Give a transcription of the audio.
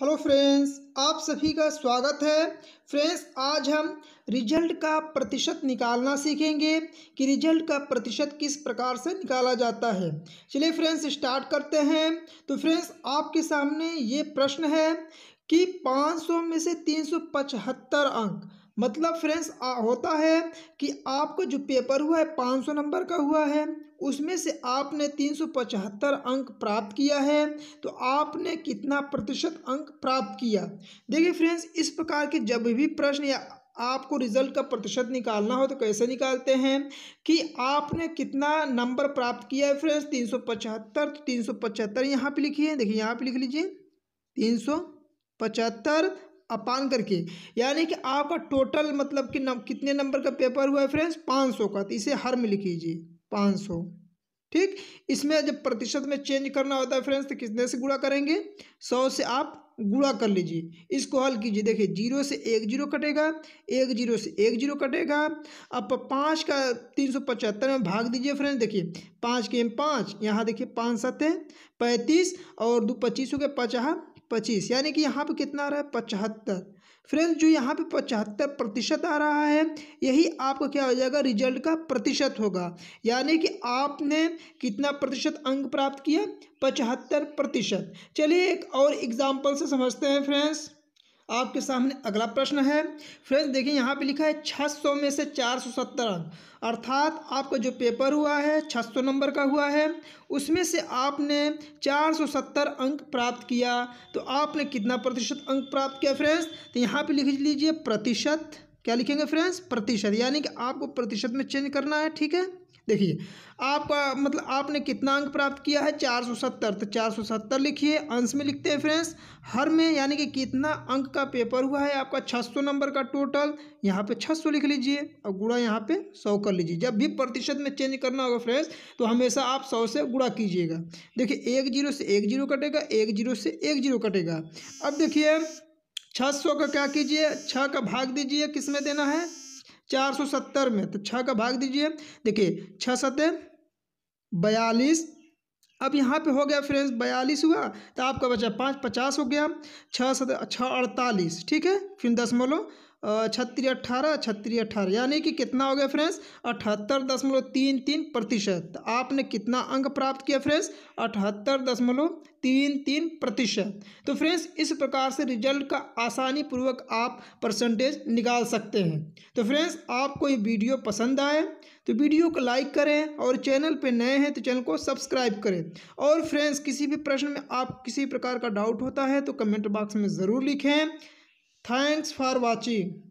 hello friends आप सभी का स्वागत है फ्रेंड्स आज हम रिजल्ट का प्रतिशत निकालना सीखेंगे कि रिजल्ट का प्रतिशत किस प्रकार से निकाला जाता है चलिए फ्रेंड्स स्टार्ट करते हैं तो फ्रेंड्स आपके सामने ये प्रश्न है कि 500 में से तीन अंक मतलब फ्रेंड्स होता है कि आपको जो पेपर हुआ है पाँच सौ नंबर का हुआ है उसमें से आपने तीन सौ पचहत्तर अंक प्राप्त किया है तो आपने कितना प्रतिशत अंक प्राप्त किया देखिए फ्रेंड्स इस प्रकार के जब भी प्रश्न या आपको रिजल्ट का प्रतिशत निकालना हो तो कैसे निकालते हैं कि आपने कितना नंबर प्राप्त किया है फ्रेंड्स तीन सौ पचहत्तर तो तीन सौ पचहत्तर यहाँ पर लिखिए देखिए यहाँ पर लिख लीजिए तीन सौ पचहत्तर अपान करके यानी कि आपका टोटल मतलब कि नम, कितने नंबर का पेपर हुआ है फ्रेंड्स पाँच सौ का तो इसे हर में लिख लीजिए पाँच सौ ठीक इसमें जब प्रतिशत में चेंज करना होता है फ्रेंड्स तो कितने से गुणा करेंगे सौ से आप गुणा कर लीजिए इसको हल कीजिए देखिए जीरो से एक जीरो कटेगा एक जीरो से एक जीरो कटेगा अब पाँच का तीन सौ पचहत्तर में भाग दीजिए फ्रेंड्स देखिए पाँच के पाँच यहाँ देखिए पाँच सत्य पैंतीस और दो पच्चीस हो पचहा पच्चीस यानी कि यहाँ पे कितना आ रहा है पचहत्तर फ्रेंड्स जो यहाँ पे पचहत्तर प्रतिशत आ रहा है यही आपका क्या हो जाएगा रिजल्ट का प्रतिशत होगा यानी कि आपने कितना प्रतिशत अंक प्राप्त किया पचहत्तर प्रतिशत चलिए एक और एग्जाम्पल से समझते हैं फ्रेंड्स आपके सामने अगला प्रश्न है फ्रेंड्स देखिए यहाँ पे लिखा है 600 में से 470 अर्थात आपका जो पेपर हुआ है 600 नंबर का हुआ है उसमें से आपने 470 अंक प्राप्त किया तो आपने कितना प्रतिशत अंक प्राप्त किया फ्रेंड्स तो यहाँ पे लिख लीजिए प्रतिशत क्या लिखेंगे फ्रेंड्स प्रतिशत यानी कि आपको प्रतिशत में चेंज करना है ठीक है देखिए आपका मतलब आपने कितना अंक प्राप्त किया है चार सौ सत्तर तो चार सौ सत्तर लिखिए अंश में लिखते हैं फ्रेंड्स हर में यानी कि कितना अंक का पेपर हुआ है आपका छः सौ नंबर का टोटल यहाँ पे छः सौ लिख लीजिए और गुड़ा यहाँ पे सौ कर लीजिए जब भी प्रतिशत में चेंज करना होगा फ्रेंड्स तो हमेशा आप सौ से गुड़ा कीजिएगा देखिए एक जीरो से एक जीरो कटेगा एक जीरो से एक जीरो कटेगा अब देखिए छः सौ का क्या कीजिए छः का भाग दीजिए किस में देना है चार सौ सत्तर में तो छः का भाग दीजिए देखिए छः सत्य बयालीस अब यहाँ पे हो गया फ्रेंड्स बयालीस हुआ तो आपका बचा पाँच पचास हो गया छः सत छः अड़तालीस ठीक है फिर दस मोलो छत्तीस अट्ठारह छत्तीस अट्ठारह यानी कि कितना हो गया फ्रेंड्स अठहत्तर दशमलव तीन तीन प्रतिशत तो आपने कितना अंक प्राप्त किया फ्रेंड्स अठहत्तर दशमलव तीन तीन प्रतिशत तो फ्रेंड्स इस प्रकार से रिजल्ट का आसानी पूर्वक आप परसेंटेज निकाल सकते हैं तो फ्रेंड्स आपको ये वीडियो पसंद आए तो वीडियो को लाइक करें और चैनल पर नए हैं तो चैनल को सब्सक्राइब करें और फ्रेंड्स किसी भी प्रश्न में आप किसी प्रकार का डाउट होता है तो कमेंट बॉक्स में ज़रूर लिखें थैंक्स फॉर वॉचिंग